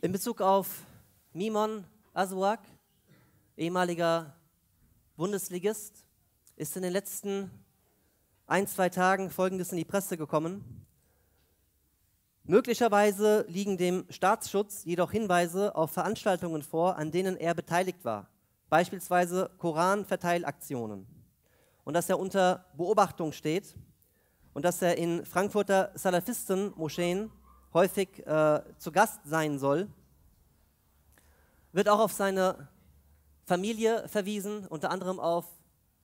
in Bezug auf Mimon Azuak, ehemaliger Bundesligist, ist in den letzten ein, zwei Tagen Folgendes in die Presse gekommen. Möglicherweise liegen dem Staatsschutz jedoch Hinweise auf Veranstaltungen vor, an denen er beteiligt war, beispielsweise Koranverteilaktionen. Und dass er unter Beobachtung steht und dass er in Frankfurter Salafisten-Moscheen häufig äh, zu Gast sein soll wird auch auf seine Familie verwiesen, unter anderem auf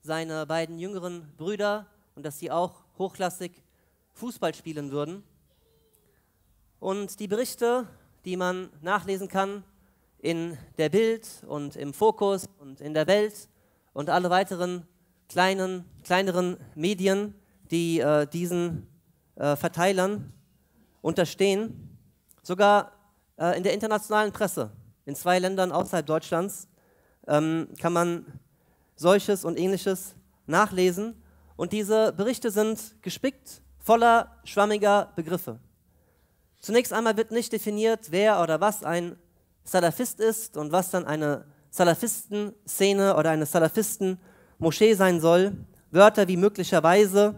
seine beiden jüngeren Brüder und dass sie auch hochklassig Fußball spielen würden. Und die Berichte, die man nachlesen kann in der Bild und im Fokus und in der Welt und alle weiteren kleinen, kleineren Medien, die äh, diesen äh, Verteilern unterstehen, sogar äh, in der internationalen Presse in zwei Ländern außerhalb Deutschlands ähm, kann man solches und ähnliches nachlesen. Und diese Berichte sind gespickt voller schwammiger Begriffe. Zunächst einmal wird nicht definiert, wer oder was ein Salafist ist und was dann eine Salafisten-Szene oder eine Salafisten-Moschee sein soll. Wörter wie möglicherweise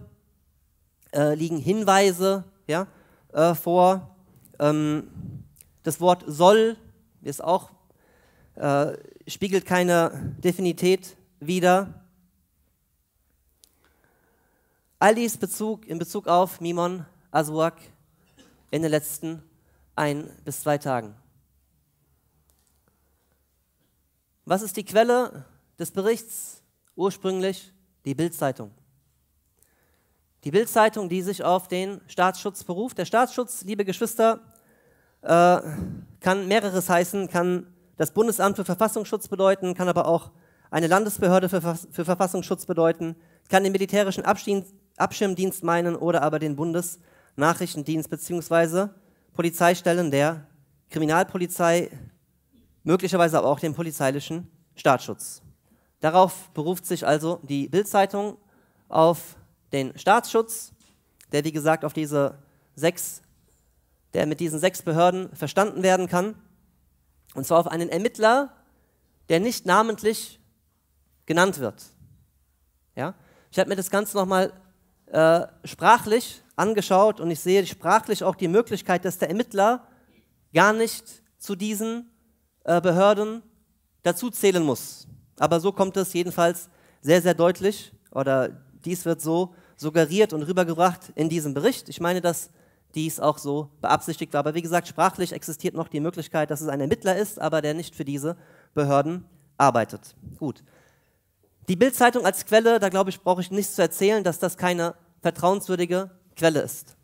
äh, liegen Hinweise ja, äh, vor. Ähm, das Wort soll ist auch, äh, spiegelt keine Definität wider. All dies Bezug, in Bezug auf Mimon Asuak in den letzten ein bis zwei Tagen. Was ist die Quelle des Berichts? Ursprünglich die Bildzeitung. Die Bildzeitung, die sich auf den Staatsschutz beruft. Der Staatsschutz, liebe Geschwister, äh, kann mehreres heißen, kann das Bundesamt für Verfassungsschutz bedeuten, kann aber auch eine Landesbehörde für, für Verfassungsschutz bedeuten, kann den militärischen Abschirm, Abschirmdienst meinen oder aber den Bundesnachrichtendienst bzw. Polizeistellen der Kriminalpolizei, möglicherweise aber auch den polizeilichen Staatsschutz. Darauf beruft sich also die Bildzeitung auf den Staatsschutz, der wie gesagt auf diese sechs der mit diesen sechs Behörden verstanden werden kann. Und zwar auf einen Ermittler, der nicht namentlich genannt wird. Ja? Ich habe mir das Ganze nochmal äh, sprachlich angeschaut und ich sehe sprachlich auch die Möglichkeit, dass der Ermittler gar nicht zu diesen äh, Behörden dazuzählen muss. Aber so kommt es jedenfalls sehr, sehr deutlich oder dies wird so suggeriert und rübergebracht in diesem Bericht. Ich meine, dass dies auch so beabsichtigt war. Aber wie gesagt, sprachlich existiert noch die Möglichkeit, dass es ein Ermittler ist, aber der nicht für diese Behörden arbeitet. Gut. Die Bildzeitung als Quelle, da glaube ich, brauche ich nichts zu erzählen, dass das keine vertrauenswürdige Quelle ist.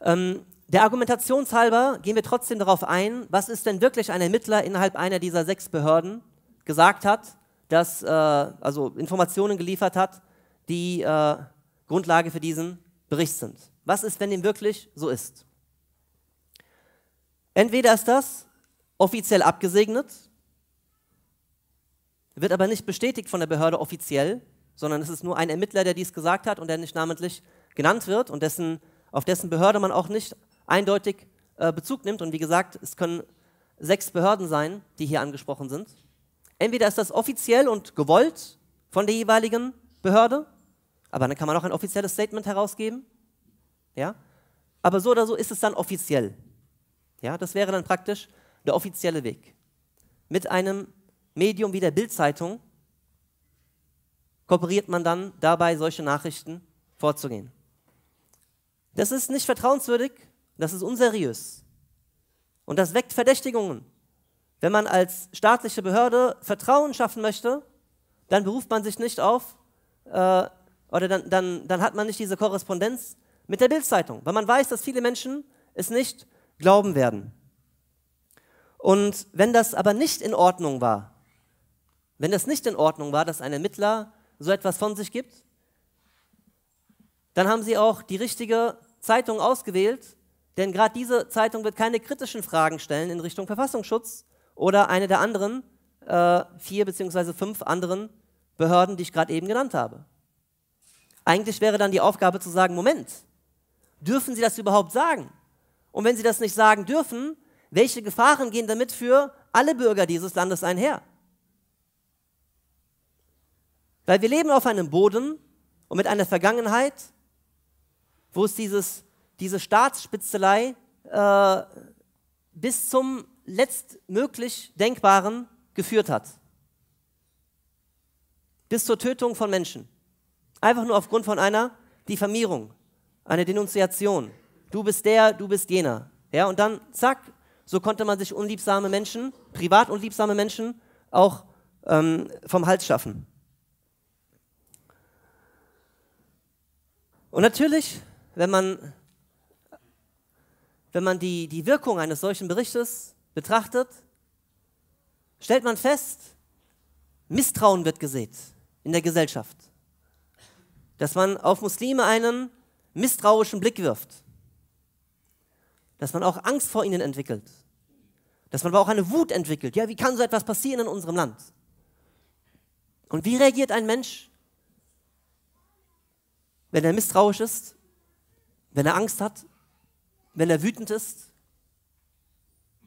Ähm, der Argumentationshalber gehen wir trotzdem darauf ein, was ist denn wirklich ein Ermittler innerhalb einer dieser sechs Behörden gesagt hat, dass, äh, also Informationen geliefert hat, die äh, Grundlage für diesen Bericht sind. Was ist, wenn dem wirklich so ist? Entweder ist das offiziell abgesegnet, wird aber nicht bestätigt von der Behörde offiziell, sondern es ist nur ein Ermittler, der dies gesagt hat und der nicht namentlich genannt wird und dessen, auf dessen Behörde man auch nicht eindeutig äh, Bezug nimmt. Und wie gesagt, es können sechs Behörden sein, die hier angesprochen sind. Entweder ist das offiziell und gewollt von der jeweiligen Behörde, aber dann kann man auch ein offizielles Statement herausgeben. Ja? Aber so oder so ist es dann offiziell. Ja, das wäre dann praktisch der offizielle Weg. Mit einem Medium wie der Bildzeitung kooperiert man dann dabei, solche Nachrichten vorzugehen. Das ist nicht vertrauenswürdig, das ist unseriös. Und das weckt Verdächtigungen. Wenn man als staatliche Behörde Vertrauen schaffen möchte, dann beruft man sich nicht auf äh, oder dann, dann, dann hat man nicht diese Korrespondenz mit der Bildzeitung, weil man weiß, dass viele Menschen es nicht glauben werden. Und wenn das aber nicht in Ordnung war, wenn das nicht in Ordnung war, dass ein Ermittler so etwas von sich gibt, dann haben sie auch die richtige Zeitung ausgewählt, denn gerade diese Zeitung wird keine kritischen Fragen stellen in Richtung Verfassungsschutz oder eine der anderen äh, vier beziehungsweise fünf anderen Behörden, die ich gerade eben genannt habe. Eigentlich wäre dann die Aufgabe zu sagen, Moment, dürfen sie das überhaupt sagen? Und wenn sie das nicht sagen dürfen, welche Gefahren gehen damit für alle Bürger dieses Landes einher? Weil wir leben auf einem Boden und mit einer Vergangenheit, wo es dieses, diese Staatsspitzelei äh, bis zum letztmöglich Denkbaren geführt hat. Bis zur Tötung von Menschen. Einfach nur aufgrund von einer Diffamierung eine Denunziation. Du bist der, du bist jener. Ja, und dann, zack, so konnte man sich unliebsame Menschen, privat unliebsame Menschen, auch ähm, vom Hals schaffen. Und natürlich, wenn man, wenn man die, die Wirkung eines solchen Berichtes betrachtet, stellt man fest, Misstrauen wird gesät in der Gesellschaft. Dass man auf Muslime einen misstrauischen Blick wirft. Dass man auch Angst vor ihnen entwickelt. Dass man aber auch eine Wut entwickelt. Ja, wie kann so etwas passieren in unserem Land? Und wie reagiert ein Mensch, wenn er misstrauisch ist, wenn er Angst hat, wenn er wütend ist?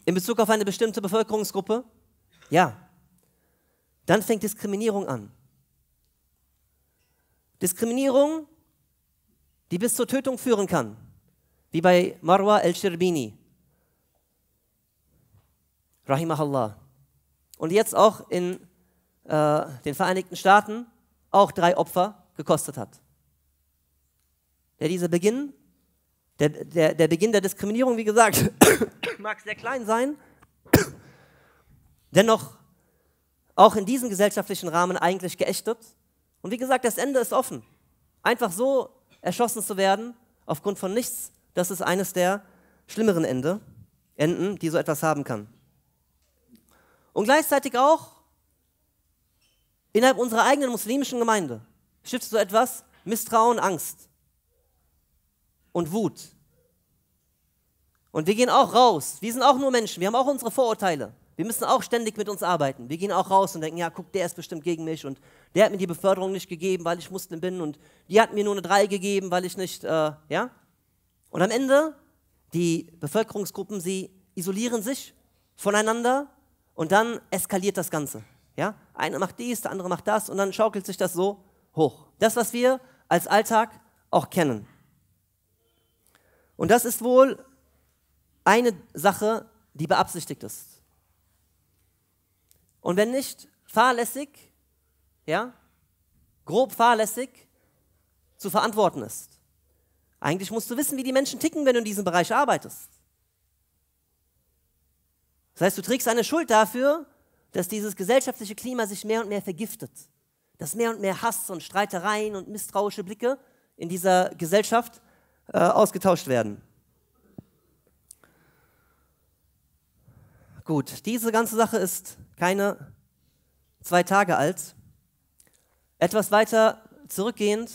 In Bezug auf eine bestimmte Bevölkerungsgruppe? Ja. Dann fängt Diskriminierung an. Diskriminierung die bis zur Tötung führen kann, wie bei Marwa el-Shirbini. Rahimahullah. Und jetzt auch in äh, den Vereinigten Staaten auch drei Opfer gekostet hat. Der dieser Beginn, der, der, der Beginn der Diskriminierung, wie gesagt, mag sehr klein sein, dennoch auch in diesem gesellschaftlichen Rahmen eigentlich geächtet. Und wie gesagt, das Ende ist offen. Einfach so erschossen zu werden aufgrund von nichts, das ist eines der schlimmeren Ende, Enden, die so etwas haben kann. Und gleichzeitig auch innerhalb unserer eigenen muslimischen Gemeinde stiftet so etwas Misstrauen, Angst und Wut. Und wir gehen auch raus. Wir sind auch nur Menschen. Wir haben auch unsere Vorurteile. Wir müssen auch ständig mit uns arbeiten. Wir gehen auch raus und denken, ja, guck, der ist bestimmt gegen mich und der hat mir die Beförderung nicht gegeben, weil ich Muslim bin und die hat mir nur eine 3 gegeben, weil ich nicht, äh, ja? Und am Ende, die Bevölkerungsgruppen, sie isolieren sich voneinander und dann eskaliert das Ganze, ja? Einer macht dies, der andere macht das und dann schaukelt sich das so hoch. Das, was wir als Alltag auch kennen. Und das ist wohl eine Sache, die beabsichtigt ist. Und wenn nicht fahrlässig, ja, grob fahrlässig zu verantworten ist. Eigentlich musst du wissen, wie die Menschen ticken, wenn du in diesem Bereich arbeitest. Das heißt, du trägst eine Schuld dafür, dass dieses gesellschaftliche Klima sich mehr und mehr vergiftet, dass mehr und mehr Hass und Streitereien und misstrauische Blicke in dieser Gesellschaft äh, ausgetauscht werden. Gut, diese ganze Sache ist keine zwei Tage alt. Etwas weiter zurückgehend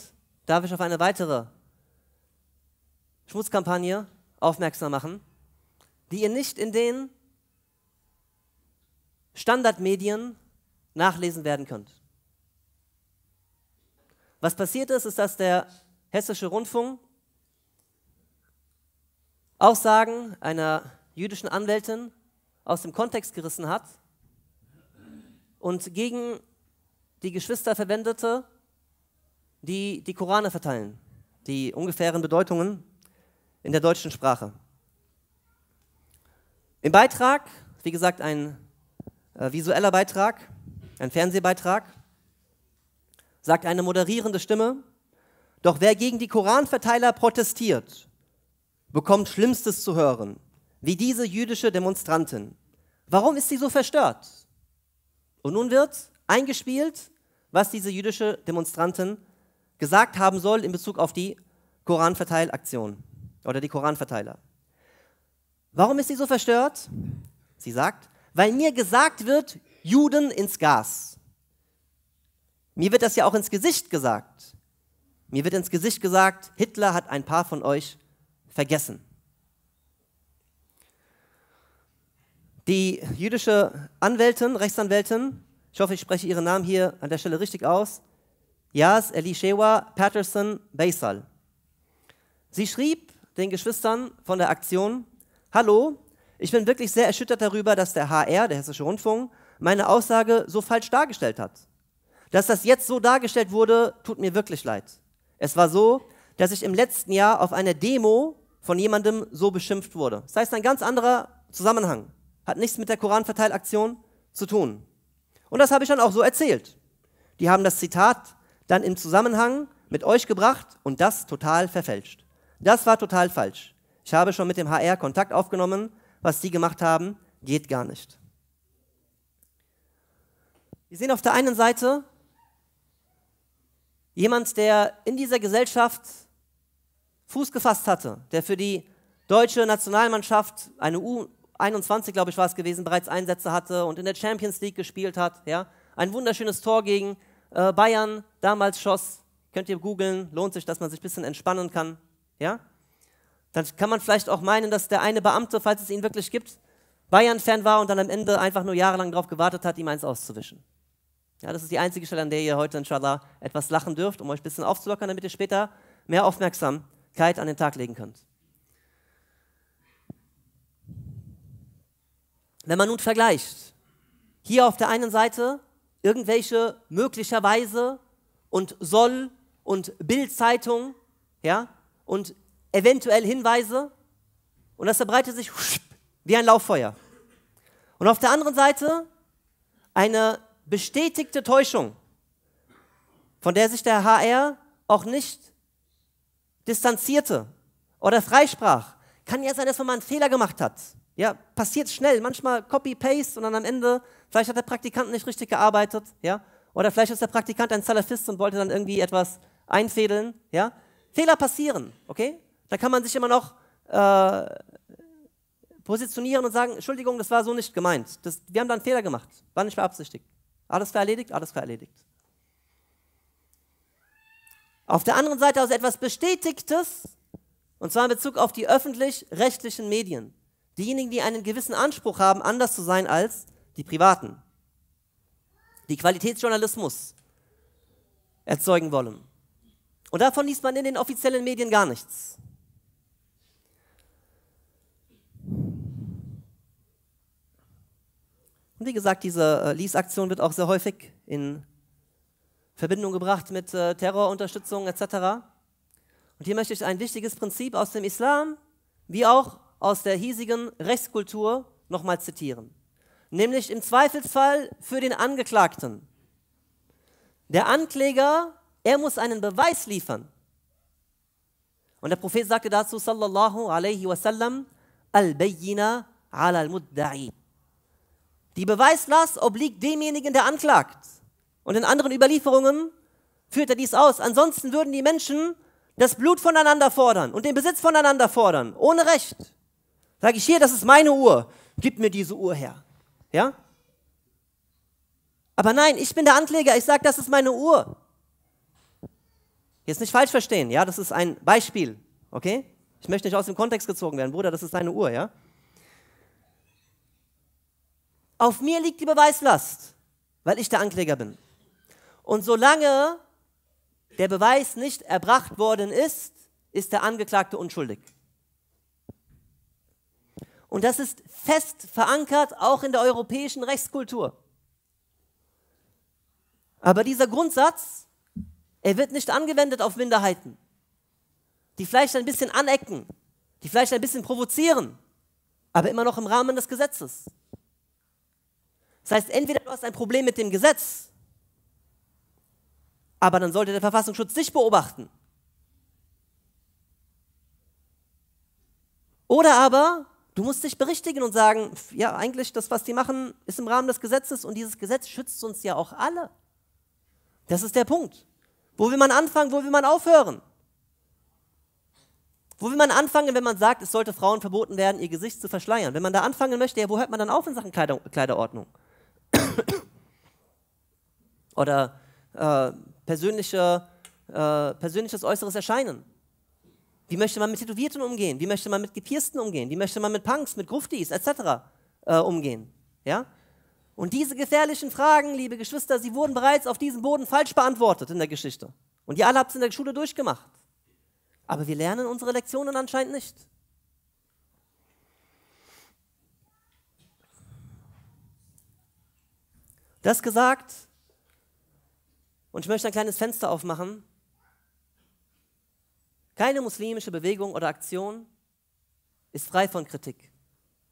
darf ich auf eine weitere Schmutzkampagne aufmerksam machen, die ihr nicht in den Standardmedien nachlesen werden könnt. Was passiert ist, ist, dass der Hessische Rundfunk Aussagen einer jüdischen Anwältin aus dem Kontext gerissen hat und gegen die Geschwister verwendete, die die Korane verteilen, die ungefähren Bedeutungen in der deutschen Sprache. Im Beitrag, wie gesagt, ein äh, visueller Beitrag, ein Fernsehbeitrag, sagt eine moderierende Stimme, doch wer gegen die Koranverteiler protestiert, bekommt Schlimmstes zu hören, wie diese jüdische Demonstrantin. Warum ist sie so verstört? Und nun wird eingespielt, was diese jüdische Demonstranten gesagt haben soll in Bezug auf die Koranverteilaktion oder die Koranverteiler. Warum ist sie so verstört? Sie sagt, weil mir gesagt wird, Juden ins Gas. Mir wird das ja auch ins Gesicht gesagt. Mir wird ins Gesicht gesagt, Hitler hat ein paar von euch vergessen. Die jüdische Anwältin, Rechtsanwältin, ich hoffe, ich spreche Ihren Namen hier an der Stelle richtig aus. Yas Elishewa Patterson Baysal. Sie schrieb den Geschwistern von der Aktion, Hallo, ich bin wirklich sehr erschüttert darüber, dass der HR, der Hessische Rundfunk, meine Aussage so falsch dargestellt hat. Dass das jetzt so dargestellt wurde, tut mir wirklich leid. Es war so, dass ich im letzten Jahr auf einer Demo von jemandem so beschimpft wurde. Das heißt, ein ganz anderer Zusammenhang. Hat nichts mit der Koranverteilaktion zu tun. Und das habe ich dann auch so erzählt. Die haben das Zitat dann im Zusammenhang mit euch gebracht und das total verfälscht. Das war total falsch. Ich habe schon mit dem HR Kontakt aufgenommen. Was die gemacht haben, geht gar nicht. Wir sehen auf der einen Seite jemand, der in dieser Gesellschaft Fuß gefasst hatte, der für die deutsche Nationalmannschaft, eine U 21, glaube ich, war es gewesen, bereits Einsätze hatte und in der Champions League gespielt hat. Ja? Ein wunderschönes Tor gegen äh, Bayern damals schoss. Könnt ihr googeln, lohnt sich, dass man sich ein bisschen entspannen kann. Ja? Dann kann man vielleicht auch meinen, dass der eine Beamte, falls es ihn wirklich gibt, Bayern-Fan war und dann am Ende einfach nur jahrelang darauf gewartet hat, ihm eins auszuwischen. Ja, das ist die einzige Stelle, an der ihr heute inshallah etwas lachen dürft, um euch ein bisschen aufzulockern, damit ihr später mehr Aufmerksamkeit an den Tag legen könnt. Wenn man nun vergleicht, hier auf der einen Seite irgendwelche möglicherweise und soll und Bildzeitung, ja, und eventuell Hinweise und das verbreitet sich wie ein Lauffeuer. Und auf der anderen Seite eine bestätigte Täuschung, von der sich der HR auch nicht distanzierte oder freisprach. Kann ja sein, dass man mal einen Fehler gemacht hat. Ja, passiert schnell, manchmal Copy-Paste und dann am Ende, vielleicht hat der Praktikant nicht richtig gearbeitet, ja, oder vielleicht ist der Praktikant ein Salafist und wollte dann irgendwie etwas einfädeln, ja. Fehler passieren, okay? Da kann man sich immer noch äh, positionieren und sagen, Entschuldigung, das war so nicht gemeint. Das, wir haben da einen Fehler gemacht, war nicht beabsichtigt. Alles klar erledigt, alles klar erledigt. Auf der anderen Seite also etwas Bestätigtes, und zwar in Bezug auf die öffentlich-rechtlichen Medien diejenigen, die einen gewissen Anspruch haben, anders zu sein als die Privaten, die Qualitätsjournalismus erzeugen wollen. Und davon liest man in den offiziellen Medien gar nichts. Und wie gesagt, diese äh, Lease-Aktion wird auch sehr häufig in Verbindung gebracht mit äh, Terrorunterstützung etc. Und hier möchte ich ein wichtiges Prinzip aus dem Islam wie auch aus der hiesigen Rechtskultur nochmal zitieren. Nämlich im Zweifelsfall für den Angeklagten. Der Ankläger, er muss einen Beweis liefern. Und der Prophet sagte dazu, sallallahu alaihi wasallam, al-bayyina ala al-mudda'i. Die Beweislast obliegt demjenigen, der anklagt. Und in anderen Überlieferungen führt er dies aus. Ansonsten würden die Menschen das Blut voneinander fordern und den Besitz voneinander fordern, ohne Recht. Sage ich, hier, das ist meine Uhr, gib mir diese Uhr her. Ja? Aber nein, ich bin der Ankläger, ich sage, das ist meine Uhr. Jetzt nicht falsch verstehen, ja, das ist ein Beispiel, okay? Ich möchte nicht aus dem Kontext gezogen werden, Bruder, das ist deine Uhr, ja? Auf mir liegt die Beweislast, weil ich der Ankläger bin. Und solange der Beweis nicht erbracht worden ist, ist der Angeklagte unschuldig. Und das ist fest verankert, auch in der europäischen Rechtskultur. Aber dieser Grundsatz, er wird nicht angewendet auf Minderheiten, die vielleicht ein bisschen anecken, die vielleicht ein bisschen provozieren, aber immer noch im Rahmen des Gesetzes. Das heißt, entweder du hast ein Problem mit dem Gesetz, aber dann sollte der Verfassungsschutz dich beobachten. Oder aber Du musst dich berichtigen und sagen, ja, eigentlich das, was die machen, ist im Rahmen des Gesetzes und dieses Gesetz schützt uns ja auch alle. Das ist der Punkt. Wo will man anfangen, wo will man aufhören? Wo will man anfangen, wenn man sagt, es sollte Frauen verboten werden, ihr Gesicht zu verschleiern? Wenn man da anfangen möchte, ja, wo hört man dann auf in Sachen Kleider Kleiderordnung? Oder äh, persönliche, äh, persönliches äußeres Erscheinen. Wie möchte man mit Tätowierten umgehen? Wie möchte man mit Gepiersten umgehen? Wie möchte man mit Punks, mit Gruftis etc. Äh, umgehen? Ja? Und diese gefährlichen Fragen, liebe Geschwister, sie wurden bereits auf diesem Boden falsch beantwortet in der Geschichte. Und ihr alle habt es in der Schule durchgemacht. Aber wir lernen unsere Lektionen anscheinend nicht. Das gesagt, und ich möchte ein kleines Fenster aufmachen keine muslimische Bewegung oder Aktion ist frei von Kritik.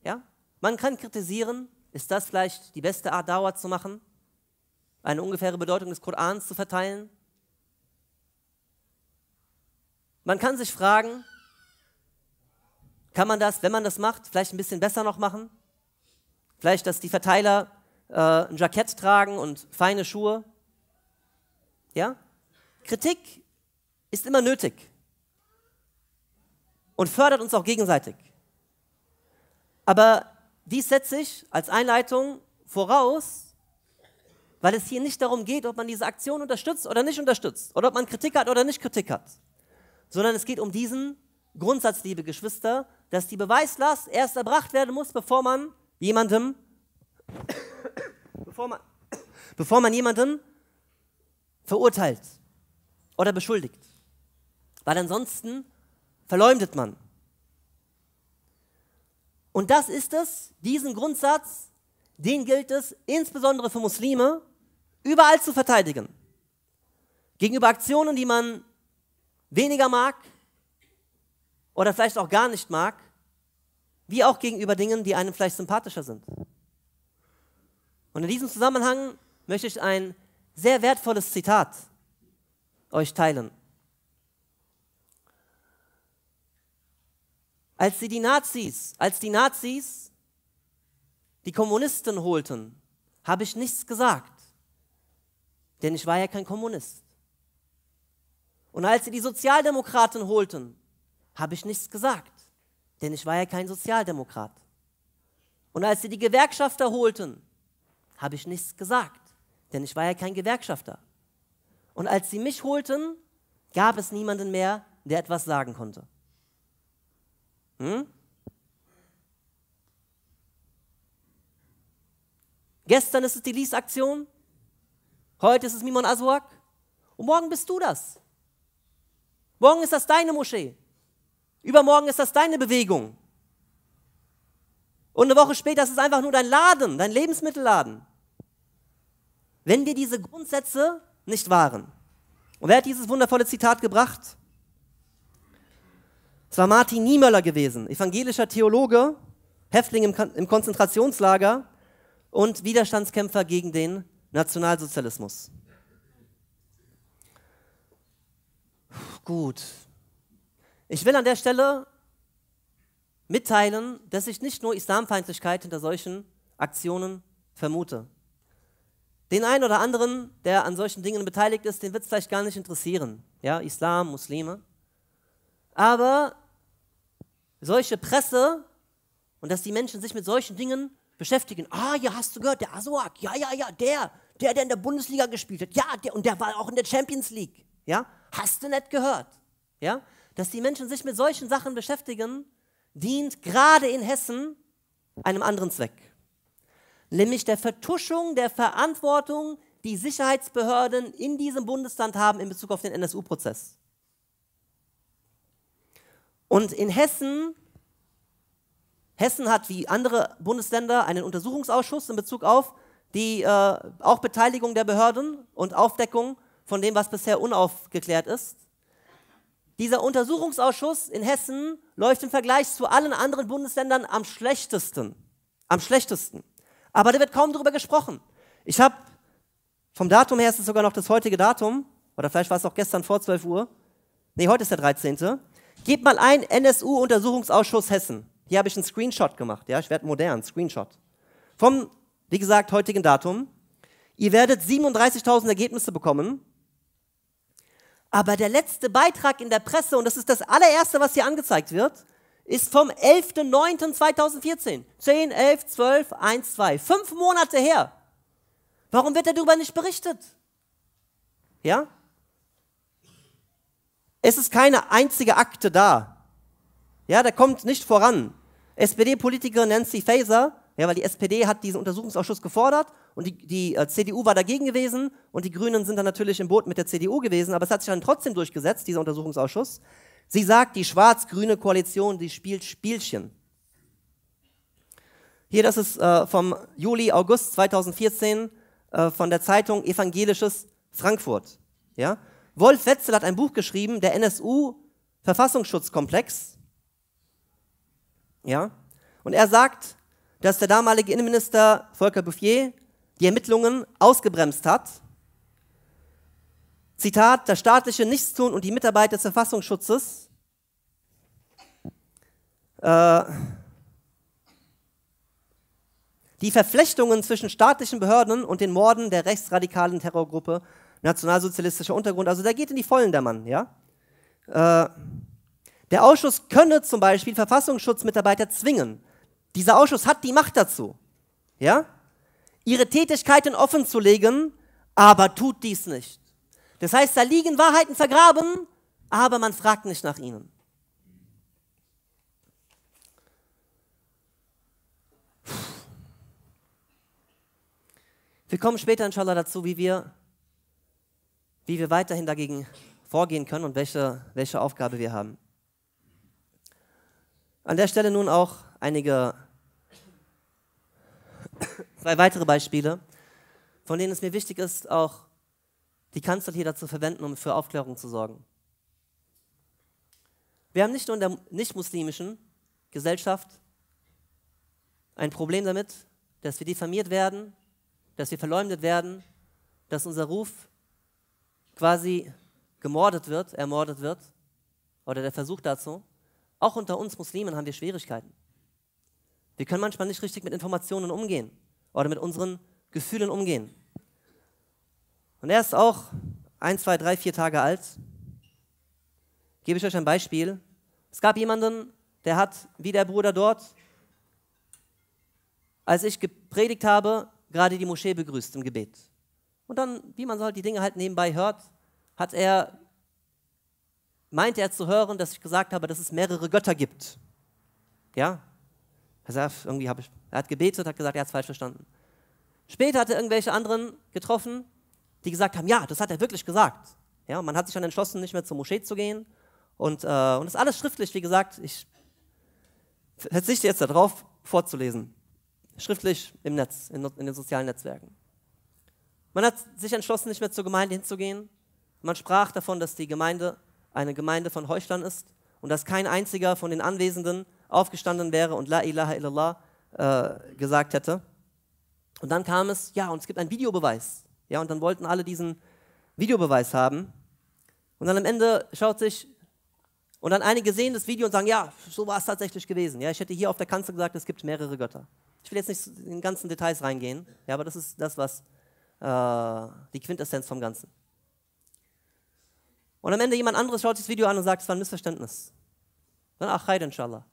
Ja? Man kann kritisieren, ist das vielleicht die beste Art, Dauer zu machen? Eine ungefähre Bedeutung des Korans zu verteilen? Man kann sich fragen, kann man das, wenn man das macht, vielleicht ein bisschen besser noch machen? Vielleicht, dass die Verteiler äh, ein Jackett tragen und feine Schuhe? Ja? Kritik ist immer nötig und fördert uns auch gegenseitig. Aber dies setze ich als Einleitung voraus, weil es hier nicht darum geht, ob man diese Aktion unterstützt oder nicht unterstützt, oder ob man Kritik hat oder nicht Kritik hat, sondern es geht um diesen Grundsatz, liebe Geschwister, dass die Beweislast erst erbracht werden muss, bevor man jemandem, bevor man, bevor man jemanden verurteilt oder beschuldigt. Weil ansonsten verleumdet man. Und das ist es, diesen Grundsatz, den gilt es insbesondere für Muslime überall zu verteidigen. Gegenüber Aktionen, die man weniger mag oder vielleicht auch gar nicht mag, wie auch gegenüber Dingen, die einem vielleicht sympathischer sind. Und in diesem Zusammenhang möchte ich ein sehr wertvolles Zitat euch teilen. als sie die Nazis, als die Nazis die Kommunisten holten, habe ich nichts gesagt, denn ich war ja kein Kommunist. Und als sie die Sozialdemokraten holten, habe ich nichts gesagt, denn ich war ja kein Sozialdemokrat. Und als sie die Gewerkschafter holten, habe ich nichts gesagt, denn ich war ja kein Gewerkschafter. Und als sie mich holten, gab es niemanden mehr, der etwas sagen konnte. Hm? Gestern ist es die Lease-Aktion, heute ist es Mimon Asuak und morgen bist du das. Morgen ist das deine Moschee. Übermorgen ist das deine Bewegung. Und eine Woche später ist es einfach nur dein Laden, dein Lebensmittelladen. Wenn wir diese Grundsätze nicht wahren. Und wer hat dieses wundervolle Zitat gebracht? Es war Martin Niemöller gewesen, evangelischer Theologe, Häftling im, Kon im Konzentrationslager und Widerstandskämpfer gegen den Nationalsozialismus. Gut. Ich will an der Stelle mitteilen, dass ich nicht nur Islamfeindlichkeit hinter solchen Aktionen vermute. Den einen oder anderen, der an solchen Dingen beteiligt ist, den wird es vielleicht gar nicht interessieren. Ja, Islam, Muslime. Aber solche Presse und dass die Menschen sich mit solchen Dingen beschäftigen. Ah, ja, hast du gehört, der Asoak, ja, ja, ja, der, der, der in der Bundesliga gespielt hat, ja, der, und der war auch in der Champions League, ja, hast du nicht gehört, ja, dass die Menschen sich mit solchen Sachen beschäftigen, dient gerade in Hessen einem anderen Zweck, nämlich der Vertuschung der Verantwortung, die Sicherheitsbehörden in diesem Bundesland haben in Bezug auf den NSU-Prozess. Und in Hessen, Hessen hat wie andere Bundesländer einen Untersuchungsausschuss in Bezug auf die äh, auch Beteiligung der Behörden und Aufdeckung von dem, was bisher unaufgeklärt ist. Dieser Untersuchungsausschuss in Hessen läuft im Vergleich zu allen anderen Bundesländern am schlechtesten. Am schlechtesten. Aber da wird kaum darüber gesprochen. Ich habe vom Datum her ist es sogar noch das heutige Datum, oder vielleicht war es auch gestern vor 12 Uhr. Nee, heute ist der 13. Gebt mal ein NSU-Untersuchungsausschuss Hessen. Hier habe ich einen Screenshot gemacht. Ja, ich werde modern. Screenshot. Vom, wie gesagt, heutigen Datum. Ihr werdet 37.000 Ergebnisse bekommen. Aber der letzte Beitrag in der Presse, und das ist das allererste, was hier angezeigt wird, ist vom 11.09.2014. 10, 11, 12, 1, 2. Fünf Monate her. Warum wird darüber nicht berichtet? Ja? Es ist keine einzige Akte da. Ja, der kommt nicht voran. SPD-Politiker Nancy Faeser, ja, weil die SPD hat diesen Untersuchungsausschuss gefordert und die, die äh, CDU war dagegen gewesen und die Grünen sind dann natürlich im Boot mit der CDU gewesen, aber es hat sich dann trotzdem durchgesetzt, dieser Untersuchungsausschuss. Sie sagt, die schwarz-grüne Koalition, die spielt Spielchen. Hier, das ist äh, vom Juli, August 2014 äh, von der Zeitung Evangelisches Frankfurt. Ja? Wolf Wetzel hat ein Buch geschrieben, der NSU Verfassungsschutzkomplex. Ja? Und er sagt, dass der damalige Innenminister Volker Bouffier die Ermittlungen ausgebremst hat. Zitat, das staatliche Nichtstun und die Mitarbeit des Verfassungsschutzes. Äh, die Verflechtungen zwischen staatlichen Behörden und den Morden der rechtsradikalen Terrorgruppe nationalsozialistischer Untergrund, also der geht in die Vollen der Mann, ja. Äh, der Ausschuss könne zum Beispiel Verfassungsschutzmitarbeiter zwingen. Dieser Ausschuss hat die Macht dazu, ja, ihre Tätigkeiten offen zu legen, aber tut dies nicht. Das heißt, da liegen Wahrheiten vergraben, aber man fragt nicht nach ihnen. Wir kommen später inshallah dazu, wie wir wie wir weiterhin dagegen vorgehen können und welche, welche Aufgabe wir haben. An der Stelle nun auch einige, zwei weitere Beispiele, von denen es mir wichtig ist, auch die Kanzel hier dazu verwenden, um für Aufklärung zu sorgen. Wir haben nicht nur in der nicht-muslimischen Gesellschaft ein Problem damit, dass wir diffamiert werden, dass wir verleumdet werden, dass unser Ruf quasi gemordet wird, ermordet wird, oder der Versuch dazu, auch unter uns Muslimen haben wir Schwierigkeiten. Wir können manchmal nicht richtig mit Informationen umgehen oder mit unseren Gefühlen umgehen. Und er ist auch ein, zwei, drei, vier Tage alt. Gebe ich euch ein Beispiel. Es gab jemanden, der hat, wie der Bruder dort, als ich gepredigt habe, gerade die Moschee begrüßt im Gebet. Und dann, wie man halt die Dinge halt nebenbei hört, hat er, meinte er zu hören, dass ich gesagt habe, dass es mehrere Götter gibt. Ja? Er, irgendwie ich, er hat gebetet, hat gesagt, er hat es falsch verstanden. Später hat er irgendwelche anderen getroffen, die gesagt haben, ja, das hat er wirklich gesagt. Ja, man hat sich dann entschlossen, nicht mehr zur Moschee zu gehen. Und, äh, und das ist alles schriftlich, wie gesagt. Ich verzichte jetzt darauf, vorzulesen. Schriftlich im Netz, in, in den sozialen Netzwerken. Man hat sich entschlossen, nicht mehr zur Gemeinde hinzugehen. Man sprach davon, dass die Gemeinde eine Gemeinde von Heuchlern ist und dass kein einziger von den Anwesenden aufgestanden wäre und La ilaha illallah äh, gesagt hätte. Und dann kam es, ja, und es gibt einen Videobeweis. Ja, und dann wollten alle diesen Videobeweis haben. Und dann am Ende schaut sich, und dann einige sehen das Video und sagen, ja, so war es tatsächlich gewesen. Ja, ich hätte hier auf der Kanzel gesagt, es gibt mehrere Götter. Ich will jetzt nicht in den ganzen Details reingehen, ja, aber das ist das, was äh, die Quintessenz vom Ganzen. Und am Ende jemand anderes schaut sich das Video an und sagt, es war ein Missverständnis. Dann ach, Heide, inshallah.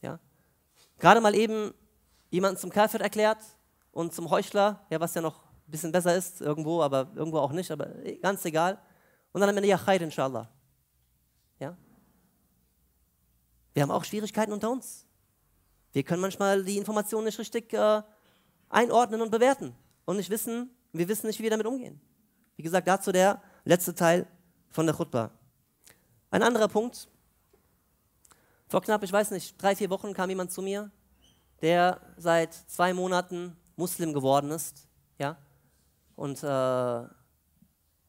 Ja? Gerade mal eben jemanden zum Kafir erklärt und zum Heuchler, ja, was ja noch ein bisschen besser ist, irgendwo, aber irgendwo auch nicht, aber eh, ganz egal. Und dann am Ende, ja, Heide, inshallah. Ja? Wir haben auch Schwierigkeiten unter uns. Wir können manchmal die Informationen nicht richtig äh, einordnen und bewerten und nicht wissen, wir wissen nicht, wie wir damit umgehen. Wie gesagt, dazu der letzte Teil von der Khutbah. Ein anderer Punkt. Vor knapp, ich weiß nicht, drei, vier Wochen kam jemand zu mir, der seit zwei Monaten Muslim geworden ist, ja, und äh,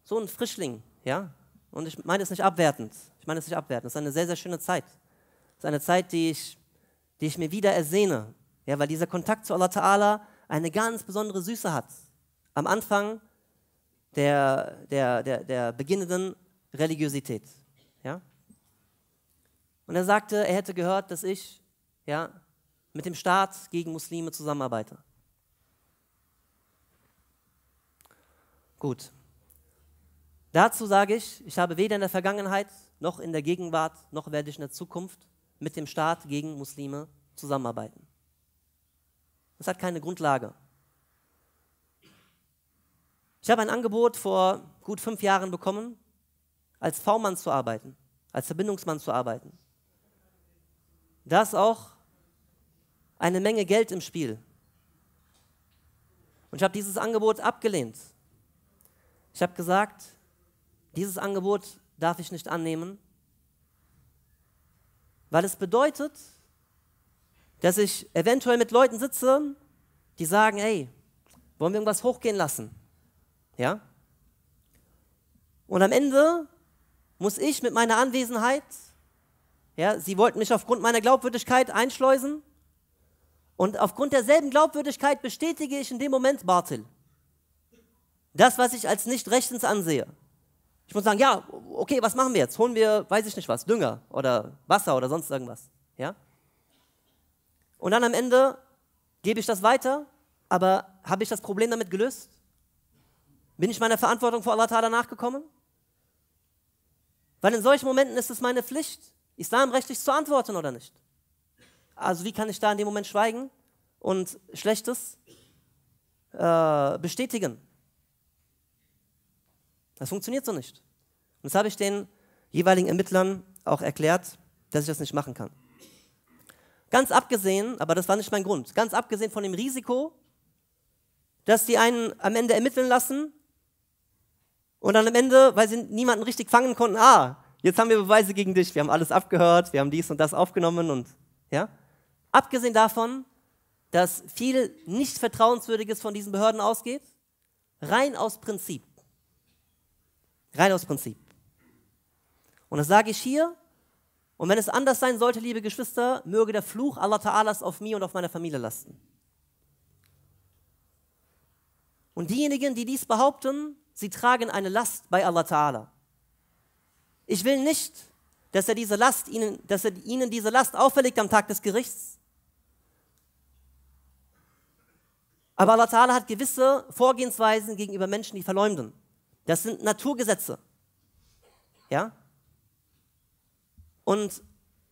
so ein Frischling, ja, und ich meine es nicht abwertend, ich meine es nicht abwertend, es ist eine sehr, sehr schöne Zeit. Es ist eine Zeit, die ich, die ich mir wieder ersehne, ja, weil dieser Kontakt zu Allah Ta'ala, eine ganz besondere Süße hat. Am Anfang der, der, der, der beginnenden Religiosität. Ja? Und er sagte, er hätte gehört, dass ich ja, mit dem Staat gegen Muslime zusammenarbeite. Gut. Dazu sage ich, ich habe weder in der Vergangenheit noch in der Gegenwart noch werde ich in der Zukunft mit dem Staat gegen Muslime zusammenarbeiten. Es hat keine Grundlage. Ich habe ein Angebot vor gut fünf Jahren bekommen, als V-Mann zu arbeiten, als Verbindungsmann zu arbeiten. Da ist auch eine Menge Geld im Spiel. Und ich habe dieses Angebot abgelehnt. Ich habe gesagt, dieses Angebot darf ich nicht annehmen, weil es bedeutet, dass ich eventuell mit Leuten sitze, die sagen, hey, wollen wir irgendwas hochgehen lassen? Ja? Und am Ende muss ich mit meiner Anwesenheit, ja, sie wollten mich aufgrund meiner Glaubwürdigkeit einschleusen und aufgrund derselben Glaubwürdigkeit bestätige ich in dem Moment Bartel. Das, was ich als nicht rechtens ansehe. Ich muss sagen, ja, okay, was machen wir jetzt? Holen wir, weiß ich nicht was, Dünger oder Wasser oder sonst irgendwas. Ja? Und dann am Ende gebe ich das weiter, aber habe ich das Problem damit gelöst? Bin ich meiner Verantwortung vor Allah Ta'ala nachgekommen? Weil in solchen Momenten ist es meine Pflicht, islamrechtlich zu antworten oder nicht. Also wie kann ich da in dem Moment schweigen und Schlechtes äh, bestätigen? Das funktioniert so nicht. Und das habe ich den jeweiligen Ermittlern auch erklärt, dass ich das nicht machen kann. Ganz abgesehen, aber das war nicht mein Grund, ganz abgesehen von dem Risiko, dass die einen am Ende ermitteln lassen und dann am Ende, weil sie niemanden richtig fangen konnten, ah, jetzt haben wir Beweise gegen dich, wir haben alles abgehört, wir haben dies und das aufgenommen und ja. Abgesehen davon, dass viel nicht vertrauenswürdiges von diesen Behörden ausgeht, rein aus Prinzip. Rein aus Prinzip. Und das sage ich hier, und wenn es anders sein sollte, liebe Geschwister, möge der Fluch Allah Ta'alas auf mir und auf meiner Familie lasten. Und diejenigen, die dies behaupten, sie tragen eine Last bei Allah Ta'ala. Ich will nicht, dass er, diese Last ihnen, dass er ihnen diese Last auferlegt am Tag des Gerichts. Aber Allah Ta'ala hat gewisse Vorgehensweisen gegenüber Menschen, die verleumden. Das sind Naturgesetze. Ja? Und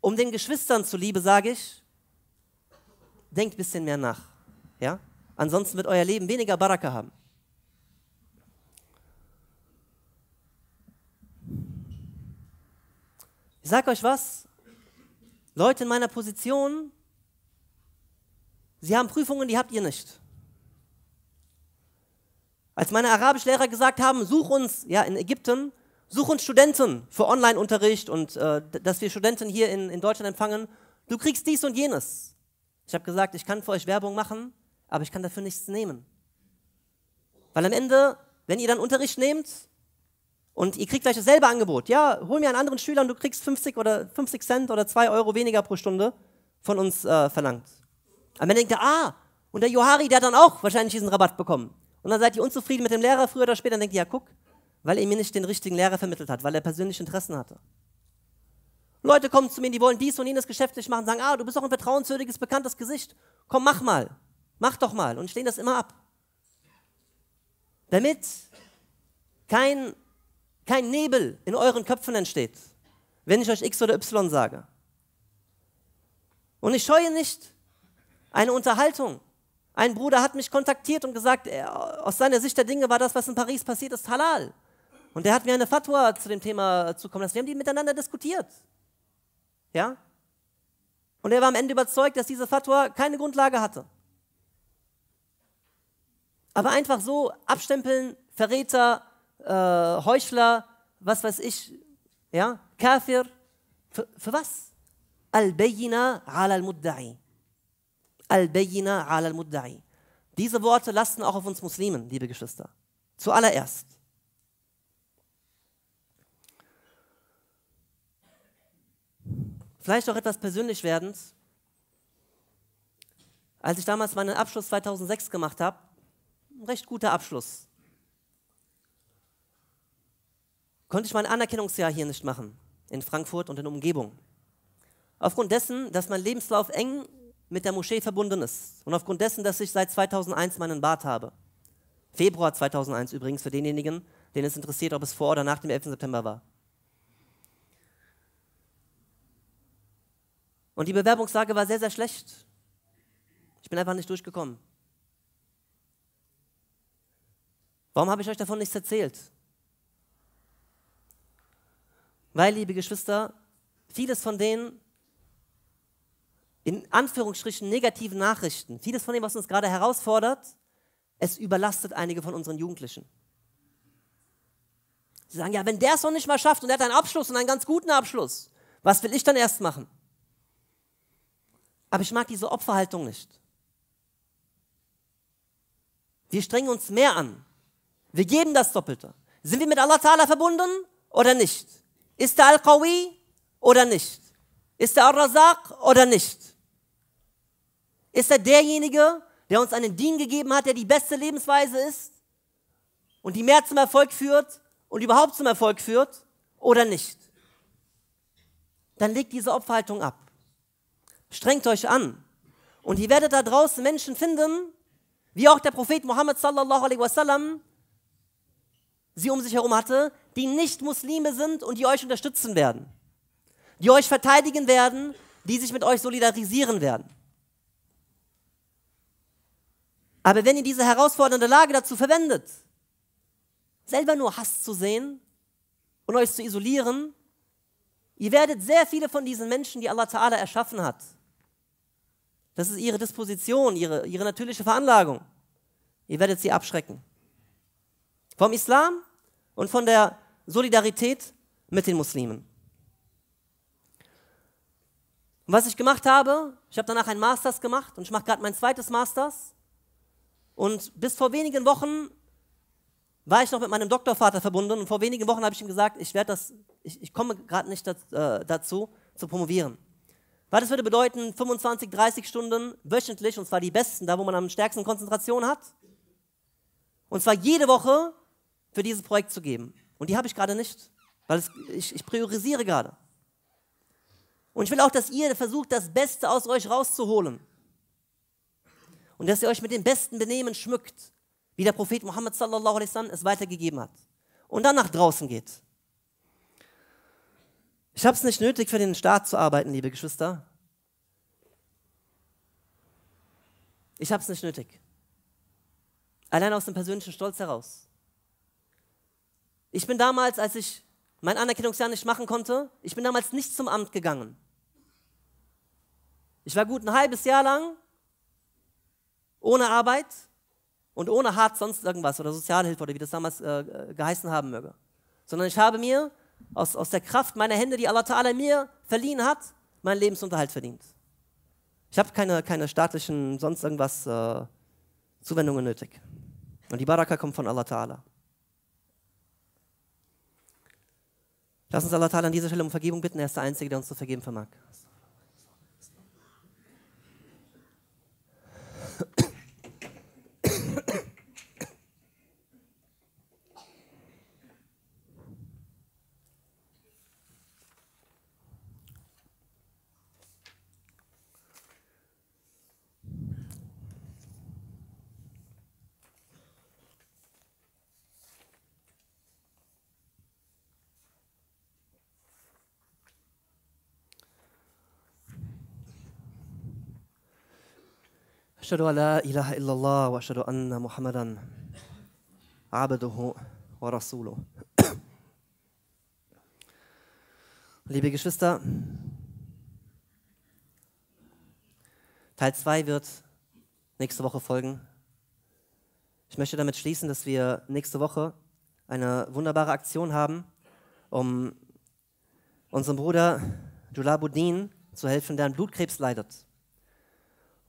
um den Geschwistern zuliebe sage ich, denkt ein bisschen mehr nach. Ja? Ansonsten wird euer Leben weniger Baraka haben. Ich sage euch was, Leute in meiner Position, sie haben Prüfungen, die habt ihr nicht. Als meine Arabischlehrer gesagt haben, such uns, ja, in Ägypten, such uns Studenten für Online-Unterricht und äh, dass wir Studenten hier in, in Deutschland empfangen. Du kriegst dies und jenes. Ich habe gesagt, ich kann für euch Werbung machen, aber ich kann dafür nichts nehmen. Weil am Ende, wenn ihr dann Unterricht nehmt und ihr kriegt gleich dasselbe Angebot, ja, hol mir einen anderen Schüler und du kriegst 50 oder 50 Cent oder 2 Euro weniger pro Stunde von uns äh, verlangt. Am Ende denkt ihr, ah, und der Johari, der hat dann auch wahrscheinlich diesen Rabatt bekommen. Und dann seid ihr unzufrieden mit dem Lehrer früher oder später und denkt, ihr, ja, guck, weil er mir nicht den richtigen Lehrer vermittelt hat, weil er persönliche Interessen hatte. Leute kommen zu mir, die wollen dies und jenes geschäftlich machen, sagen, ah, du bist doch ein vertrauenswürdiges, bekanntes Gesicht. Komm, mach mal. Mach doch mal. Und stehen das immer ab. Damit kein, kein Nebel in euren Köpfen entsteht, wenn ich euch X oder Y sage. Und ich scheue nicht eine Unterhaltung. Ein Bruder hat mich kontaktiert und gesagt, er, aus seiner Sicht der Dinge war das, was in Paris passiert ist, halal. Und er hat mir eine Fatwa zu dem Thema zukommen lassen. Wir haben die miteinander diskutiert. Ja? Und er war am Ende überzeugt, dass diese Fatwa keine Grundlage hatte. Aber einfach so abstempeln, Verräter, äh, Heuchler, was weiß ich, ja, Kafir, für, für was? Al-Bayyina ala al-Mudda'i. Al-Bayyina ala al-Mudda'i. Diese Worte lasten auch auf uns Muslimen, liebe Geschwister. Zuallererst. Vielleicht auch etwas persönlich werdend. Als ich damals meinen Abschluss 2006 gemacht habe, ein recht guter Abschluss, konnte ich mein Anerkennungsjahr hier nicht machen, in Frankfurt und in Umgebung. Aufgrund dessen, dass mein Lebenslauf eng mit der Moschee verbunden ist und aufgrund dessen, dass ich seit 2001 meinen Bart habe. Februar 2001 übrigens für denjenigen, den es interessiert, ob es vor oder nach dem 11. September war. Und die Bewerbungslage war sehr, sehr schlecht. Ich bin einfach nicht durchgekommen. Warum habe ich euch davon nichts erzählt? Weil, liebe Geschwister, vieles von den in Anführungsstrichen negativen Nachrichten, vieles von dem, was uns gerade herausfordert, es überlastet einige von unseren Jugendlichen. Sie sagen, ja, wenn der es noch nicht mal schafft und er hat einen Abschluss und einen ganz guten Abschluss, was will ich dann erst machen? Aber ich mag diese Opferhaltung nicht. Wir strengen uns mehr an. Wir geben das Doppelte. Sind wir mit Allah Ta'ala verbunden oder nicht? Ist der Al-Qawi oder nicht? Ist der Al-Razaq oder nicht? Ist er derjenige, der uns einen Dien gegeben hat, der die beste Lebensweise ist und die mehr zum Erfolg führt und überhaupt zum Erfolg führt oder nicht? Dann legt diese Opferhaltung ab. Strengt euch an. Und ihr werdet da draußen Menschen finden, wie auch der Prophet Muhammad sallallahu alaihi wasallam sie um sich herum hatte, die nicht Muslime sind und die euch unterstützen werden, die euch verteidigen werden, die sich mit euch solidarisieren werden. Aber wenn ihr diese herausfordernde Lage dazu verwendet, selber nur Hass zu sehen und euch zu isolieren, ihr werdet sehr viele von diesen Menschen, die Allah Ta'ala erschaffen hat, das ist ihre Disposition, ihre, ihre natürliche Veranlagung. Ihr werdet sie abschrecken. Vom Islam und von der Solidarität mit den Muslimen. Und was ich gemacht habe, ich habe danach ein Masters gemacht und ich mache gerade mein zweites Masters. Und bis vor wenigen Wochen war ich noch mit meinem Doktorvater verbunden und vor wenigen Wochen habe ich ihm gesagt, ich werde das, ich, ich komme gerade nicht dazu, äh, dazu zu promovieren. Weil das würde bedeuten 25, 30 Stunden wöchentlich, und zwar die besten, da wo man am stärksten Konzentration hat. Und zwar jede Woche für dieses Projekt zu geben. Und die habe ich gerade nicht, weil es, ich, ich priorisiere gerade. Und ich will auch, dass ihr versucht, das Beste aus euch rauszuholen. Und dass ihr euch mit dem besten Benehmen schmückt, wie der Prophet Muhammad sallallahu alaihi es weitergegeben hat. Und dann nach draußen geht. Ich habe es nicht nötig, für den Staat zu arbeiten, liebe Geschwister. Ich habe es nicht nötig. Allein aus dem persönlichen Stolz heraus. Ich bin damals, als ich mein Anerkennungsjahr nicht machen konnte, ich bin damals nicht zum Amt gegangen. Ich war gut ein halbes Jahr lang ohne Arbeit und ohne hart sonst irgendwas oder Sozialhilfe oder wie das damals äh, geheißen haben möge. Sondern ich habe mir aus, aus der Kraft meiner Hände, die Allah Ta'ala mir verliehen hat, meinen Lebensunterhalt verdient. Ich habe keine, keine staatlichen, sonst irgendwas äh, Zuwendungen nötig. Und die Baraka kommt von Allah Ta'ala. Lass uns Allah Ta'ala an dieser Stelle um Vergebung bitten. Er ist der Einzige, der uns zu vergeben vermag. أشهد أن لا إله إلا الله وأشهد أن محمدا عبده ورسوله Liebe Geschwister, Teil 2 wird nächste Woche folgen. Ich möchte damit schließen, dass wir nächste Woche eine wunderbare Aktion haben, um unserem Bruder Julabuddin zu helfen, der an Blutkrebs leidet.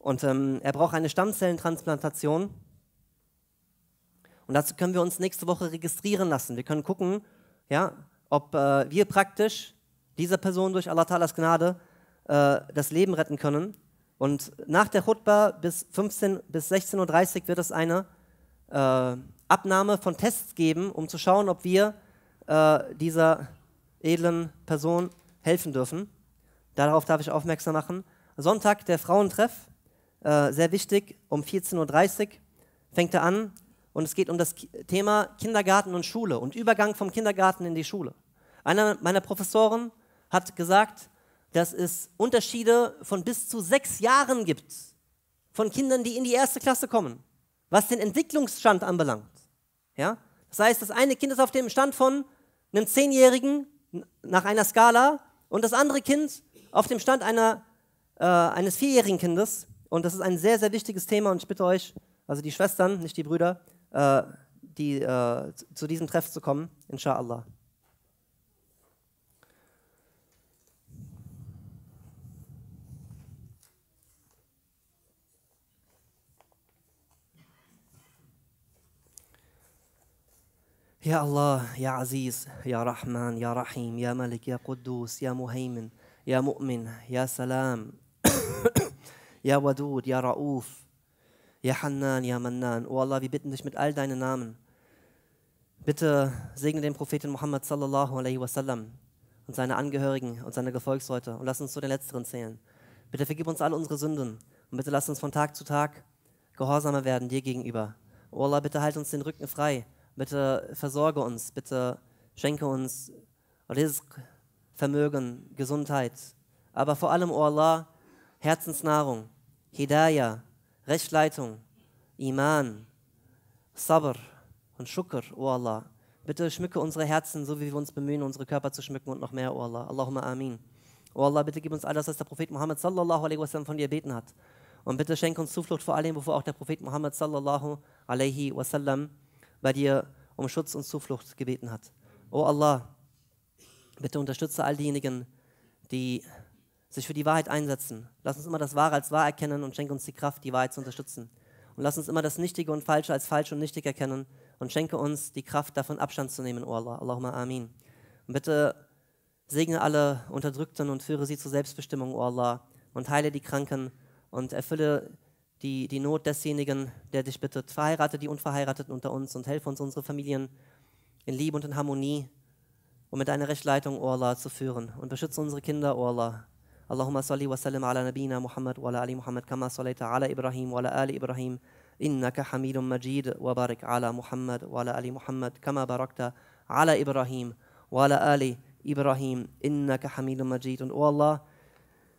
Und ähm, er braucht eine Stammzellentransplantation. Und dazu können wir uns nächste Woche registrieren lassen. Wir können gucken, ja, ob äh, wir praktisch dieser Person durch Allah Talas Gnade äh, das Leben retten können. Und nach der Khutbah bis 15 bis 16.30 Uhr wird es eine äh, Abnahme von Tests geben, um zu schauen, ob wir äh, dieser edlen Person helfen dürfen. Darauf darf ich aufmerksam machen. Sonntag der Frauentreff äh, sehr wichtig. Um 14.30 Uhr fängt er an und es geht um das Thema Kindergarten und Schule und Übergang vom Kindergarten in die Schule. Einer meiner Professoren hat gesagt, dass es Unterschiede von bis zu sechs Jahren gibt von Kindern, die in die erste Klasse kommen, was den Entwicklungsstand anbelangt. Ja? Das heißt, das eine Kind ist auf dem Stand von einem Zehnjährigen nach einer Skala und das andere Kind auf dem Stand einer, äh, eines vierjährigen Kindes. Und das ist ein sehr, sehr wichtiges Thema und ich bitte euch, also die Schwestern, nicht die Brüder, äh, die, äh, zu diesem Treff zu kommen, inshallah. يا الله يا عزيز يا رحمن يا رحيم يا ملك يا قدوس يا مهيمن يا مؤمن يا سلام ja Wadud, Ja Rauf, Ja Hannan, Ja Mannan. O Allah, wir bitten dich mit all deinen Namen. Bitte segne den Propheten Muhammad sallallahu alaihi wasallam und seine Angehörigen und seine Gefolgsleute und lass uns zu den Letzteren zählen. Bitte vergib uns alle unsere Sünden und bitte lass uns von Tag zu Tag gehorsamer werden dir gegenüber. O Allah, bitte halt uns den Rücken frei. Bitte versorge uns. Bitte schenke uns Rizq, Vermögen, Gesundheit. Aber vor allem, O Allah, Herzensnahrung. Hidayah, Rechtleitung, Iman, Sabr und Shukr, O oh Allah. Bitte schmücke unsere Herzen, so wie wir uns bemühen, unsere Körper zu schmücken und noch mehr, O oh Allah. Allahumma amin. O oh Allah, bitte gib uns alles, was der Prophet Muhammad sallallahu alaihi wasallam von dir beten hat. Und bitte schenke uns Zuflucht vor allem, wovor auch der Prophet Muhammad sallallahu alaihi wasallam bei dir um Schutz und Zuflucht gebeten hat. O Allah, bitte unterstütze all diejenigen, die sich für die Wahrheit einsetzen. Lass uns immer das Wahre als wahr erkennen und schenke uns die Kraft, die Wahrheit zu unterstützen. Und lass uns immer das Nichtige und Falsche als falsch und nichtig erkennen und schenke uns die Kraft, davon Abstand zu nehmen, O oh Allah. Allahumma amin. Und bitte segne alle Unterdrückten und führe sie zur Selbstbestimmung, O oh Allah. Und heile die Kranken und erfülle die, die Not desjenigen, der dich bittet. Verheirate die Unverheirateten unter uns und helfe uns, unsere Familien in Liebe und in Harmonie und mit deiner Rechtleitung, O oh Allah, zu führen. Und beschütze unsere Kinder, O Allah اللهم صل وسلم على نبينا محمد وعلى ال محمد كما صليت على ابراهيم وعلى ال ابراهيم انك حميد مجيد وبارك على محمد وعلى ال محمد كما باركت على ابراهيم وعلى ال ابراهيم انك حميد مجيد und oh Allah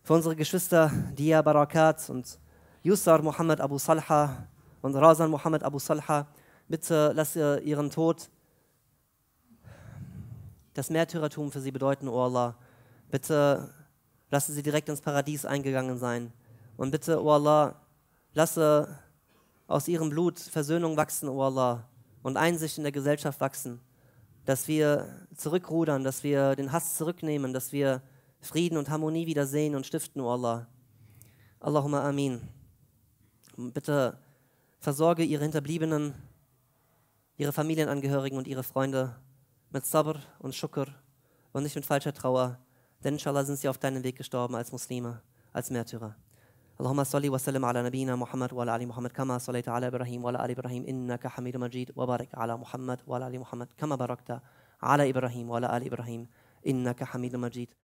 für unsere Geschwister Dia Barakat und Yusar Muhammad Abu Salha und Razan Muhammad Abu Salha bitte lass ihren Tod das Märtyrertum für sie bedeuten, O Allah. Bitte lasse sie direkt ins Paradies eingegangen sein. Und bitte, O oh Allah, lasse aus ihrem Blut Versöhnung wachsen, O oh Allah, und Einsicht in der Gesellschaft wachsen, dass wir zurückrudern, dass wir den Hass zurücknehmen, dass wir Frieden und Harmonie wieder sehen und stiften, O oh Allah. Allahumma amin. Bitte versorge ihre Hinterbliebenen, ihre Familienangehörigen und ihre Freunde mit Sabr und Schukr und nicht mit falscher Trauer. Denn inshallah sind sie auf deinem Weg gestorben als Muslime, als Märtyrer. اللهم صل وسلم على نبينا محمد وعلى ال محمد كما صليت على ابراهيم وعلى ال ابراهيم انك حميد مجيد وبارك على محمد وعلى ال محمد كما باركت على ابراهيم وعلى ال ابراهيم انك حميد مجيد